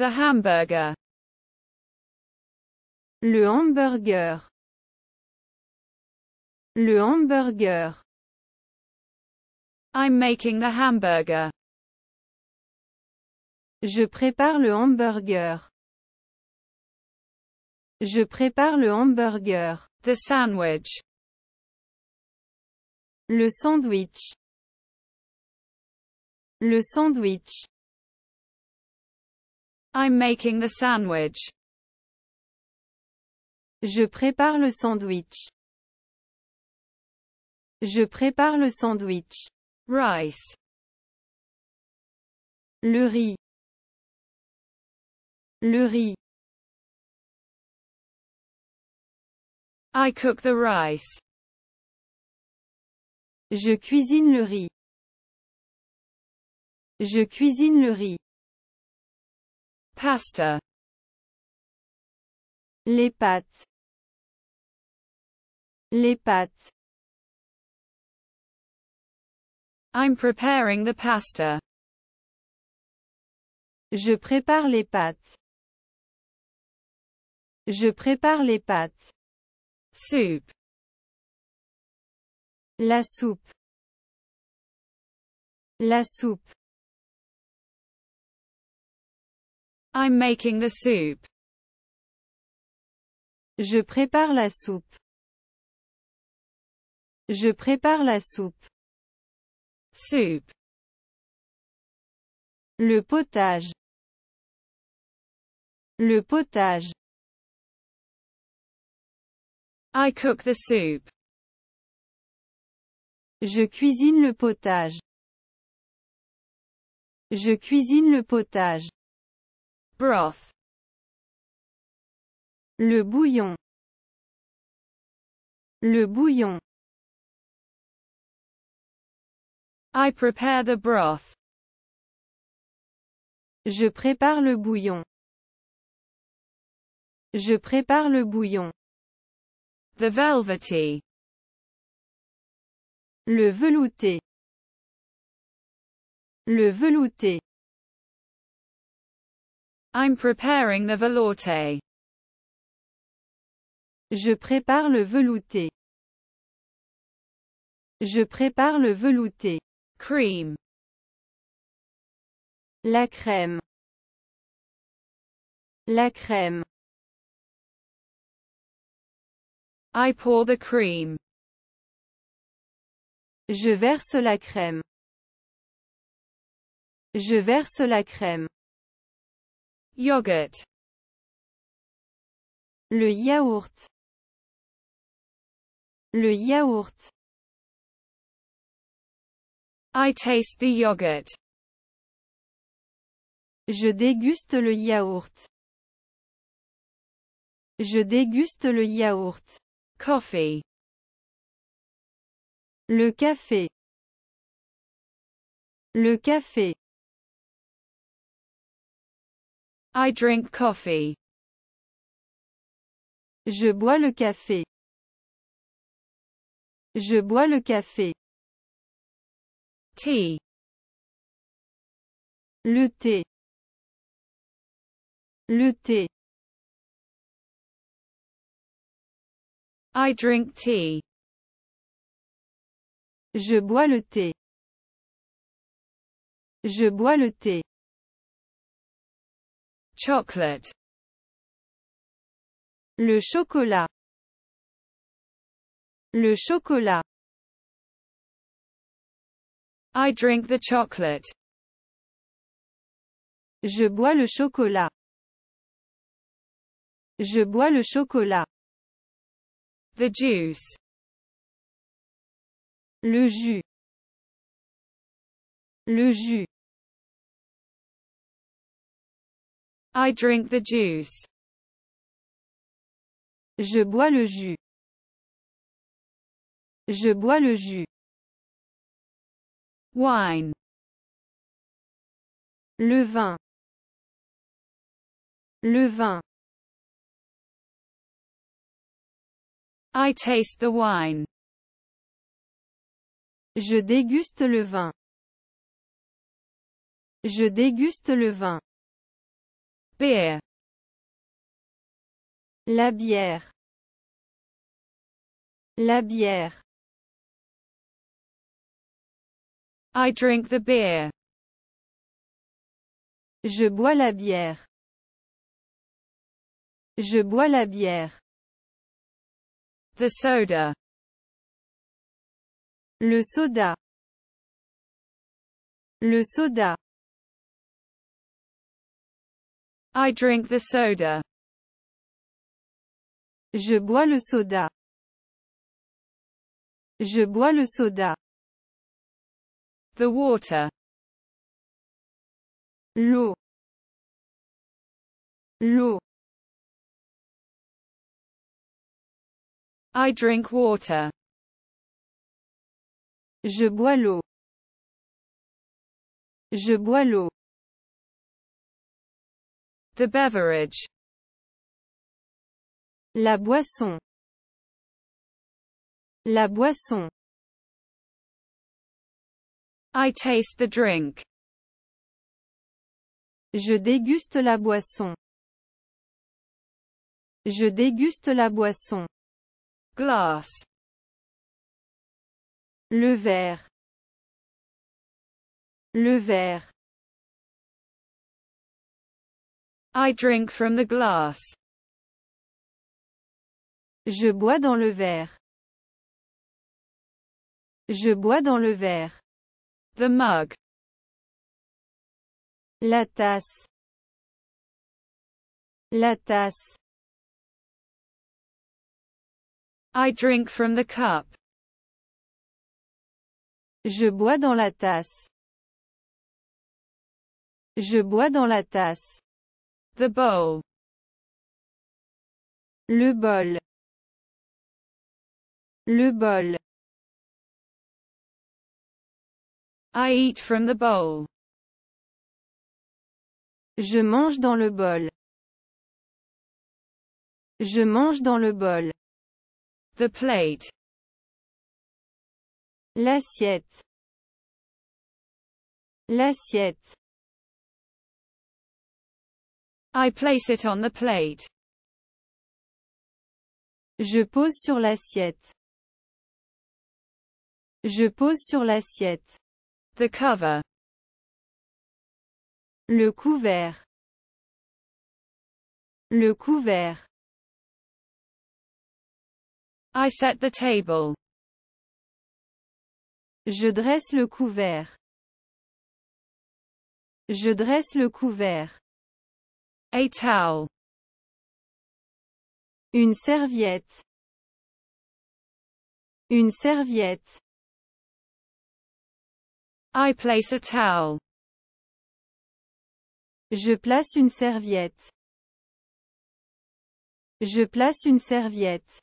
The hamburger. Le hamburger. Le hamburger. I'm making the hamburger. Je prépare le hamburger. Je prépare le hamburger. The sandwich. Le sandwich. Le sandwich. I'm making the sandwich. Je prépare le sandwich. Je prépare le sandwich. Rice. Le riz. Le riz. I cook the rice. Je cuisine le riz. Je cuisine le riz. Pasta. Les pâtes. Les pâtes. I'm preparing the pasta. Je prépare les pâtes. Je prépare les pâtes. Soupe. La soupe. La soupe. I'm making the soup. Je prépare la soupe. Je prépare la soupe. Soup. Le potage. Le potage. I cook the soup. Je cuisine le potage. Je cuisine le potage broth le bouillon le bouillon I prepare the broth je prépare le bouillon je prépare le bouillon the velvety le velouté le velouté I'm preparing the velouté. Je prépare le velouté. Je prépare le velouté. Cream. La crème. La crème. I pour the cream. Je verse la crème. Je verse la crème. Yogurt. Le yaourt. Le yaourt. I taste the yogurt. Je déguste le yaourt. Je déguste le yaourt. Coffee. Le café. Le café. I drink coffee. Je bois le café. Je bois le café. Tea. Le thé. Le thé. I drink tea. Je bois le thé. Je bois le thé chocolate le chocolat le chocolat I drink the chocolate je bois le chocolat je bois le chocolat the juice le jus le jus I drink the juice. Je bois le jus. Je bois le jus. Wine. Le vin. Le vin. I taste the wine. Je déguste le vin. Je déguste le vin. La bière. La bière. I drink the beer. Je bois la bière. Je bois la bière. The soda. Le soda. Le soda. I drink the soda. Je bois le soda. Je bois le soda. The water. L'eau. L'eau. I drink water. Je bois l'eau. Je bois l'eau. The beverage. La boisson. La boisson. I taste the drink. Je déguste la boisson. Je déguste la boisson. Glass. Le verre. Le verre. I drink from the glass. Je bois dans le verre. Je bois dans le verre. The mug. La tasse. La tasse. I drink from the cup. Je bois dans la tasse. Je bois dans la tasse. The bowl. Le bol. Le bol. I eat from the bowl. Je mange dans le bol. Je mange dans le bol. The plate. L'assiette. L'assiette. I place it on the plate. Je pose sur l'assiette. Je pose sur l'assiette. The cover. Le couvert. Le couvert. I set the table. Je dresse le couvert. Je dresse le couvert. Une serviette. Une serviette. I place a towel. Je place une serviette. Je place une serviette.